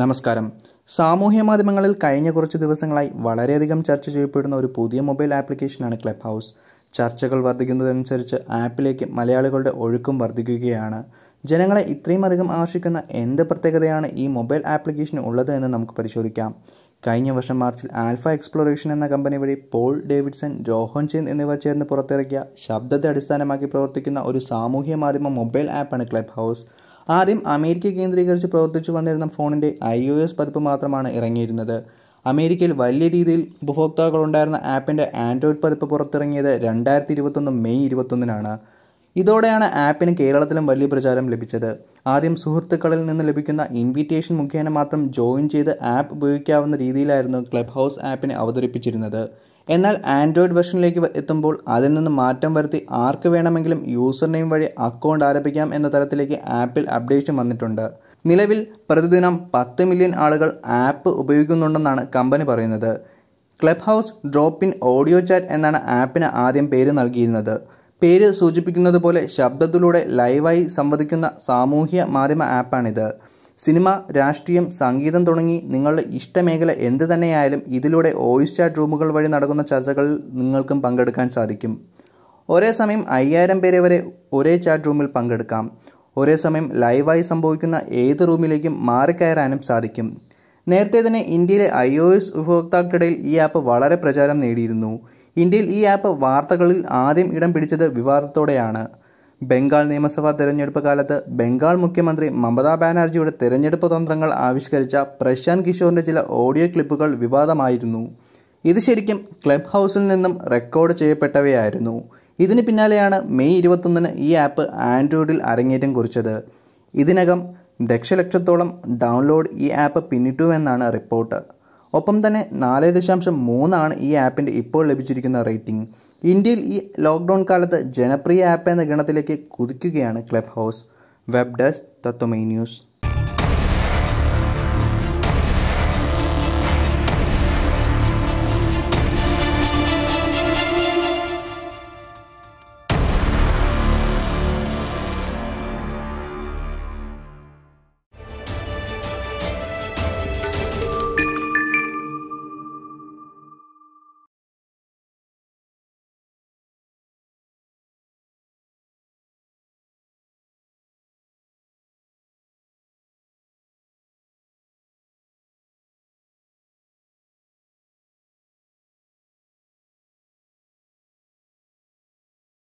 നമസ്കാരം സാമൂഹ്യ മാധ്യമങ്ങളിൽ കഴിഞ്ഞ കുറച്ച് ദിവസങ്ങളായി വളരെയധികം ചർച്ച ചെയ്യപ്പെടുന്ന ഒരു പുതിയ മൊബൈൽ ആപ്ലിക്കേഷനാണ് ക്ലബ് ഹൗസ് ചർച്ചകൾ വർദ്ധിക്കുന്നതനുസരിച്ച് ആപ്പിലേക്ക് മലയാളികളുടെ ഒഴുക്കും വർദ്ധിക്കുകയാണ് ജനങ്ങളെ ഇത്രയും അധികം ആകർഷിക്കുന്ന എന്ത് പ്രത്യേകതയാണ് ഈ മൊബൈൽ ആപ്ലിക്കേഷന് ഉള്ളത് എന്ന് നമുക്ക് പരിശോധിക്കാം കഴിഞ്ഞ വർഷം മാർച്ചിൽ ആൽഫ എക്സ്പ്ലോറേഷൻ എന്ന കമ്പനി വഴി പോൾ ഡേവിഡ്സൺ ജോഹൻ ചെയിൻ എന്നിവർ ചേർന്ന് പുറത്തിറക്കിയ ശബ്ദത്തെ അടിസ്ഥാനമാക്കി പ്രവർത്തിക്കുന്ന ഒരു സാമൂഹ്യ മാധ്യമ മൊബൈൽ ആപ്പാണ് ക്ലബ് ഹൗസ് ആദ്യം അമേരിക്ക കേന്ദ്രീകരിച്ച് പ്രവർത്തിച്ചു വന്നിരുന്ന ഫോണിൻ്റെ ഐ ഒ എസ് പതിപ്പ് മാത്രമാണ് ഇറങ്ങിയിരുന്നത് അമേരിക്കയിൽ വലിയ രീതിയിൽ ഉപഭോക്താക്കളുണ്ടായിരുന്ന ആപ്പിൻ്റെ ആൻഡ്രോയിഡ് പതിപ്പ് പുറത്തിറങ്ങിയത് രണ്ടായിരത്തി ഇരുപത്തൊന്ന് മെയ് ഇരുപത്തൊന്നിനാണ് ഇതോടെയാണ് ആപ്പിന് കേരളത്തിലും വലിയ പ്രചാരം ലഭിച്ചത് ആദ്യം സുഹൃത്തുക്കളിൽ നിന്ന് ലഭിക്കുന്ന ഇൻവിറ്റേഷൻ മുഖേന മാത്രം ജോയിൻ ചെയ്ത് ആപ്പ് ഉപയോഗിക്കാവുന്ന രീതിയിലായിരുന്നു ക്ലബ് ഹൗസ് ആപ്പിനെ അവതരിപ്പിച്ചിരുന്നത് എന്നാൽ ആൻഡ്രോയിഡ് വെർഷനിലേക്ക് എത്തുമ്പോൾ അതിൽ നിന്ന് മാറ്റം വരുത്തി ആർക്ക് വേണമെങ്കിലും യൂസർ നെയിം വഴി അക്കൗണ്ട് ആരംഭിക്കാം എന്ന തരത്തിലേക്ക് ആപ്പിൽ അപ്ഡേഷൻ വന്നിട്ടുണ്ട് നിലവിൽ പ്രതിദിനം പത്ത് മില്യൺ ആളുകൾ ആപ്പ് ഉപയോഗിക്കുന്നുണ്ടെന്നാണ് കമ്പനി പറയുന്നത് Clubhouse drop in audio chat എന്നാണ് ആപ്പിന് ആദ്യം പേര് നൽകിയിരുന്നത് പേര് സൂചിപ്പിക്കുന്നത് പോലെ ശബ്ദത്തിലൂടെ ലൈവായി സംവദിക്കുന്ന സാമൂഹ്യ മാധ്യമ ആപ്പാണിത് സിനിമ രാഷ്ട്രീയം സംഗീതം തുടങ്ങി നിങ്ങളുടെ ഇഷ്ടമേഖല എന്ത് തന്നെയായാലും ഇതിലൂടെ വോയിസ് ചാറ്റ് റൂമുകൾ വഴി നടക്കുന്ന ചർച്ചകളിൽ നിങ്ങൾക്കും പങ്കെടുക്കാൻ സാധിക്കും ഒരേ സമയം അയ്യായിരം പേരെ വരെ ഒരേ ചാറ്റ് റൂമിൽ പങ്കെടുക്കാം ഒരേ സമയം ലൈവായി സംഭവിക്കുന്ന ഏത് റൂമിലേക്കും മാറിക്കയറാനും സാധിക്കും നേരത്തെ തന്നെ ഇന്ത്യയിലെ ഐ ഒ എസ് ഉപഭോക്താക്കൾക്കിടയിൽ ഈ ആപ്പ് വളരെ പ്രചാരം നേടിയിരുന്നു ഇന്ത്യയിൽ ഈ ആപ്പ് വാർത്തകളിൽ ആദ്യം ഇടം പിടിച്ചത് വിവാദത്തോടെയാണ് ബംഗാൾ നിയമസഭാ തെരഞ്ഞെടുപ്പ് കാലത്ത് ബംഗാൾ മുഖ്യമന്ത്രി മമതാ ബാനർജിയുടെ തെരഞ്ഞെടുപ്പ് തന്ത്രങ്ങൾ ആവിഷ്കരിച്ച പ്രശാന്ത് കിഷോറിൻ്റെ ചില ഓഡിയോ ക്ലിപ്പുകൾ വിവാദമായിരുന്നു ഇത് ശരിക്കും ക്ലബ് ഹൗസിൽ നിന്നും റെക്കോർഡ് ചെയ്യപ്പെട്ടവയായിരുന്നു ഇതിന് പിന്നാലെയാണ് മെയ് ഇരുപത്തൊന്നിന് ഈ ആപ്പ് ആൻഡ്രോയിഡിൽ അരങ്ങേറ്റം കുറിച്ചത് ഇതിനകം ദക്ഷലക്ഷത്തോളം ഡൗൺലോഡ് ഈ ആപ്പ് പിന്നിട്ടുവെന്നാണ് റിപ്പോർട്ട് ഒപ്പം തന്നെ നാല് ദശാംശം മൂന്നാണ് ഈ ആപ്പിൻ്റെ ഇപ്പോൾ ലഭിച്ചിരിക്കുന്ന റേറ്റിംഗ് ഇന്ത്യയിൽ ഈ ലോക്ക്ഡൗൺ കാലത്ത് ജനപ്രിയ ആപ്പ് എന്ന ഗണത്തിലേക്ക് കുതിക്കുകയാണ് ക്ലബ് ഹൗസ് വെബ് ഡെസ്ക് തത്വമൈ ന്യൂസ്